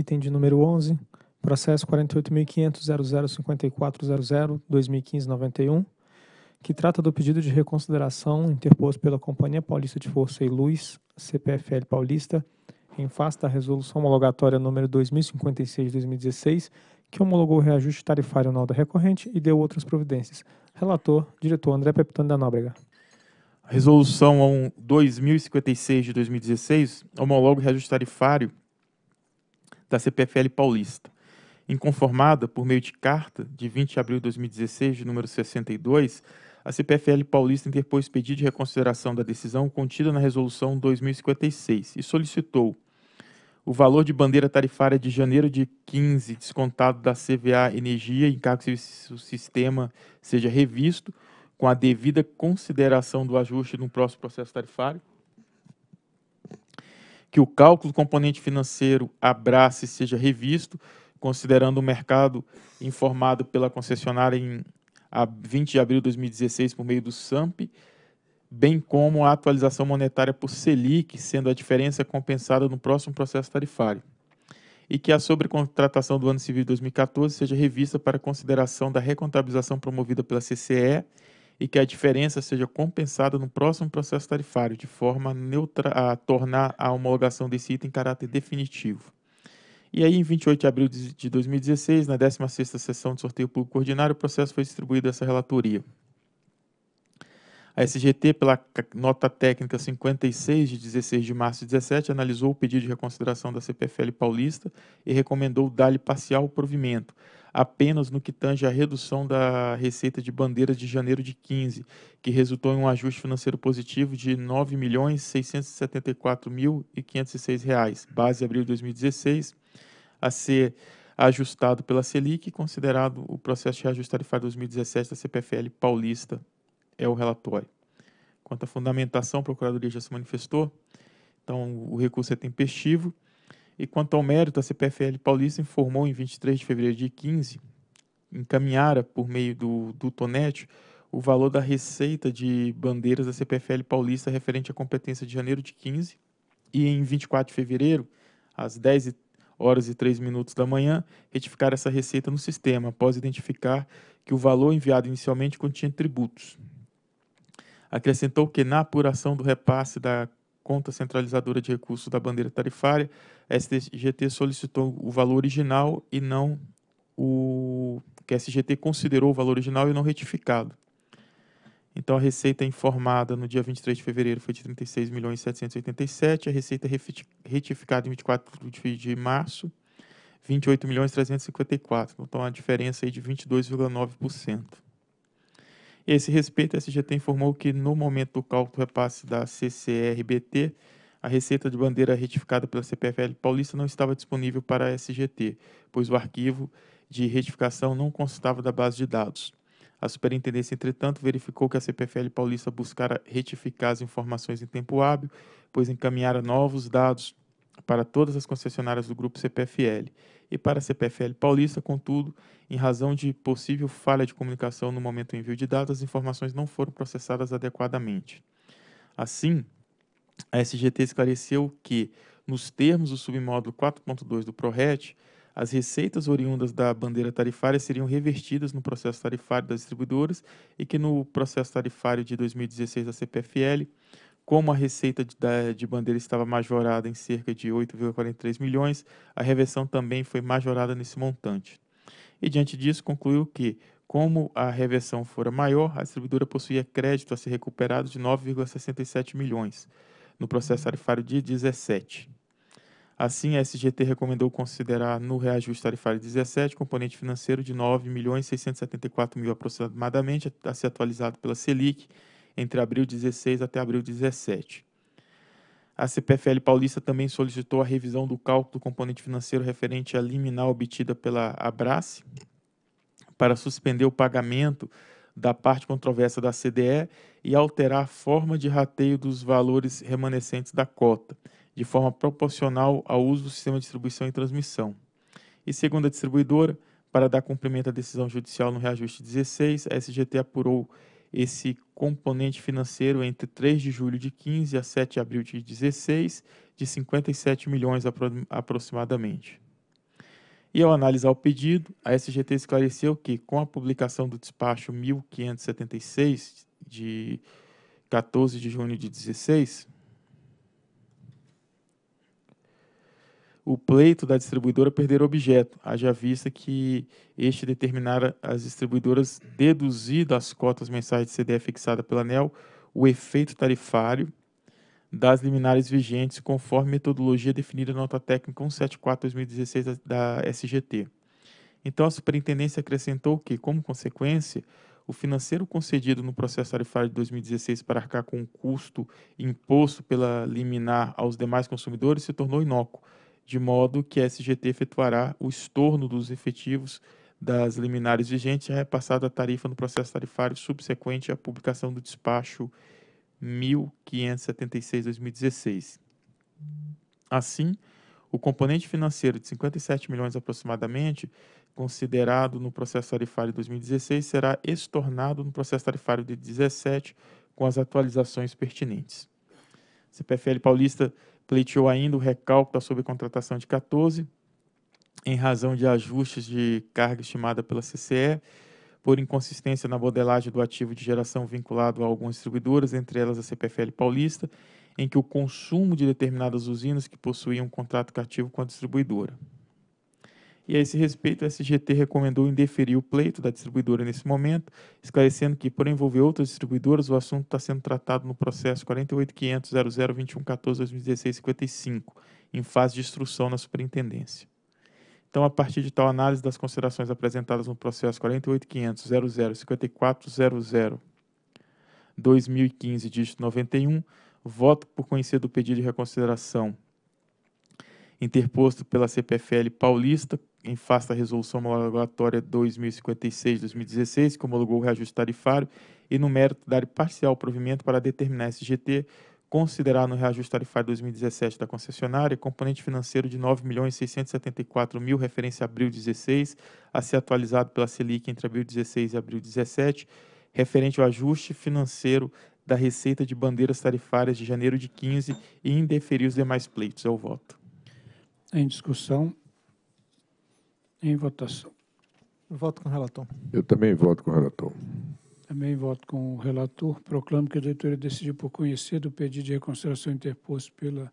Item de número 11, processo 48.500.0054.00.2015.91, que trata do pedido de reconsideração interposto pela Companhia Paulista de Força e Luz, CPFL Paulista, em face da resolução homologatória número 2056-2016, que homologou o reajuste tarifário na da recorrente e deu outras providências. Relator, diretor André Pepitano da Nóbrega. A resolução 2056 de 2016 homologa o reajuste tarifário da CPFL paulista, inconformada por meio de carta de 20 de abril de 2016, de número 62, a CPFL paulista interpôs pedido de reconsideração da decisão contida na resolução 2056 e solicitou o valor de bandeira tarifária de janeiro de 15 descontado da CVA Energia em cargo que o sistema seja revisto com a devida consideração do ajuste no próximo processo tarifário que o cálculo do componente financeiro abrace e seja revisto, considerando o mercado informado pela concessionária em 20 de abril de 2016 por meio do SAMP, bem como a atualização monetária por Selic, sendo a diferença compensada no próximo processo tarifário. E que a sobrecontratação do ano civil de 2014 seja revista para consideração da recontabilização promovida pela CCE e que a diferença seja compensada no próximo processo tarifário, de forma neutra a tornar a homologação desse item em caráter definitivo. E aí, em 28 de abril de 2016, na 16ª sessão de sorteio público ordinário, o processo foi distribuído a essa relatoria. A SGT, pela nota técnica 56 de 16 de março de 2017, analisou o pedido de reconsideração da CPFL paulista e recomendou dar-lhe parcial provimento, apenas no que tange à redução da receita de bandeiras de janeiro de 15, que resultou em um ajuste financeiro positivo de R$ 9.674.506,00, base abril de 2016, a ser ajustado pela Selic, considerado o processo de reajuste tarifário 2017 da CPFL paulista, é o relatório. Quanto à fundamentação, a Procuradoria já se manifestou, então o recurso é tempestivo, e quanto ao mérito, a CPFL Paulista informou em 23 de fevereiro de 15, encaminhara por meio do, do Tonete o valor da receita de bandeiras da CPFL Paulista referente à competência de janeiro de 15 e em 24 de fevereiro, às 10 horas e 3 minutos da manhã, retificar essa receita no sistema, após identificar que o valor enviado inicialmente continha tributos. Acrescentou que, na apuração do repasse da conta centralizadora de recursos da bandeira tarifária, a SGT solicitou o valor original e não o que a SGT considerou o valor original e não retificado. Então a receita informada no dia 23 de fevereiro foi de 36 milhões 787, a receita retificada em 24 de março 28 milhões 354. Então a diferença aí de 22,9% esse respeito, a SGT informou que no momento do cálculo do repasse da CCRBT, a receita de bandeira retificada pela CPFL paulista não estava disponível para a SGT, pois o arquivo de retificação não constava da base de dados. A superintendência, entretanto, verificou que a CPFL paulista buscara retificar as informações em tempo hábil, pois encaminhara novos dados para todas as concessionárias do grupo CPFL e para a CPFL Paulista, contudo, em razão de possível falha de comunicação no momento do envio de dados, as informações não foram processadas adequadamente. Assim, a SGT esclareceu que, nos termos do submódulo 4.2 do ProRet, as receitas oriundas da bandeira tarifária seriam revertidas no processo tarifário das distribuidoras e que no processo tarifário de 2016 da CPFL, como a receita de, de bandeira estava majorada em cerca de 8,43 milhões, a reversão também foi majorada nesse montante. E diante disso, concluiu que, como a reversão fora maior, a distribuidora possuía crédito a ser recuperado de 9,67 milhões no processo uhum. tarifário de 17. Assim, a SGT recomendou considerar no reajuste tarifário 17 componente financeiro de 9 milhões 674 mil aproximadamente a ser atualizado pela Selic entre abril 16 até abril 17. A CPFL Paulista também solicitou a revisão do cálculo do componente financeiro referente à liminar obtida pela Abrace para suspender o pagamento da parte controversa da CDE e alterar a forma de rateio dos valores remanescentes da cota, de forma proporcional ao uso do sistema de distribuição e transmissão. E segundo a distribuidora, para dar cumprimento à decisão judicial no reajuste 16, a SGT apurou esse componente financeiro entre 3 de julho de 15 a 7 de abril de 16, de 57 milhões apro aproximadamente. E ao analisar o pedido, a SGT esclareceu que, com a publicação do despacho 1576, de 14 de junho de 16, o pleito da distribuidora perder objeto, haja vista que este determinara as distribuidoras deduzir das cotas mensais de CDE fixada pela ANEL o efeito tarifário das liminares vigentes conforme metodologia definida na nota técnica 174/2016 da, da SGT. Então a superintendência acrescentou que, como consequência, o financeiro concedido no processo tarifário de 2016 para arcar com o custo imposto pela liminar aos demais consumidores se tornou inócuo de modo que a SGT efetuará o estorno dos efetivos das liminares vigentes e repassada a tarifa no processo tarifário subsequente à publicação do despacho 1576-2016. Assim, o componente financeiro de 57 milhões aproximadamente, considerado no processo tarifário de 2016, será estornado no processo tarifário de 2017 com as atualizações pertinentes. CPFL Paulista pleiteou ainda o recálculo da sobrecontratação de 14, em razão de ajustes de carga estimada pela CCE, por inconsistência na modelagem do ativo de geração vinculado a algumas distribuidoras, entre elas a CPFL Paulista, em que o consumo de determinadas usinas que possuíam um contrato cativo com a distribuidora. E a esse respeito, a SGT recomendou indeferir o pleito da distribuidora nesse momento, esclarecendo que, por envolver outras distribuidoras, o assunto está sendo tratado no processo 48.500.0021.14.2016.55, em fase de instrução na superintendência. Então, a partir de tal análise das considerações apresentadas no processo 48.500.0054.00.2015, dígito 91, voto por conhecer do pedido de reconsideração interposto pela CPFL Paulista em face da resolução homologatória 2056-2016, que homologou o reajuste tarifário, e no mérito dar parcial provimento para determinar SGT, considerar no reajuste tarifário 2017 da concessionária componente financeiro de R$ 9.674.000, referência a abril 16, a ser atualizado pela Selic entre abril 16 e abril 17, referente ao ajuste financeiro da receita de bandeiras tarifárias de janeiro de 15 e indeferir os demais pleitos. ao voto. Em discussão, em votação. Eu voto com o relator. Eu também voto com o relator. Também voto com o relator. Proclamo que a diretoria decidiu por conhecer do pedido de reconsideração interposto pela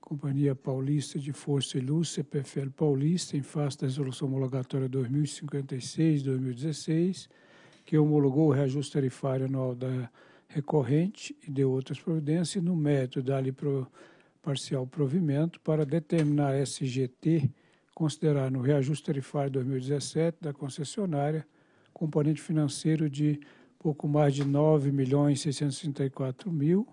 Companhia Paulista de Força e Luz, CPFL Paulista, em face da Resolução Homologatória 2056-2016, que homologou o reajuste tarifário anual da recorrente e deu outras providências, no mérito da lhe pro, parcial provimento para determinar a SGT considerar no reajuste tarifário 2017 da concessionária componente financeiro de pouco mais de R$ milhões mil,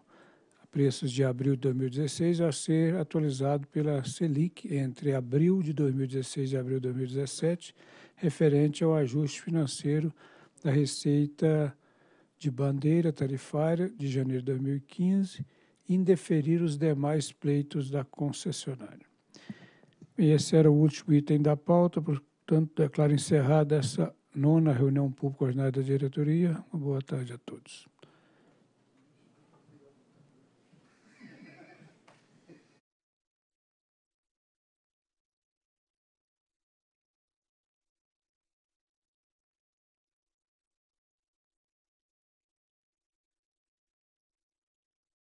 a preços de abril de 2016, a ser atualizado pela Selic entre abril de 2016 e abril de 2017, referente ao ajuste financeiro da receita de bandeira tarifária de janeiro de 2015, indeferir os demais pleitos da concessionária. Esse era o último item da pauta, portanto, declaro encerrada essa nona reunião pública ordinária da diretoria. Uma boa tarde a todos.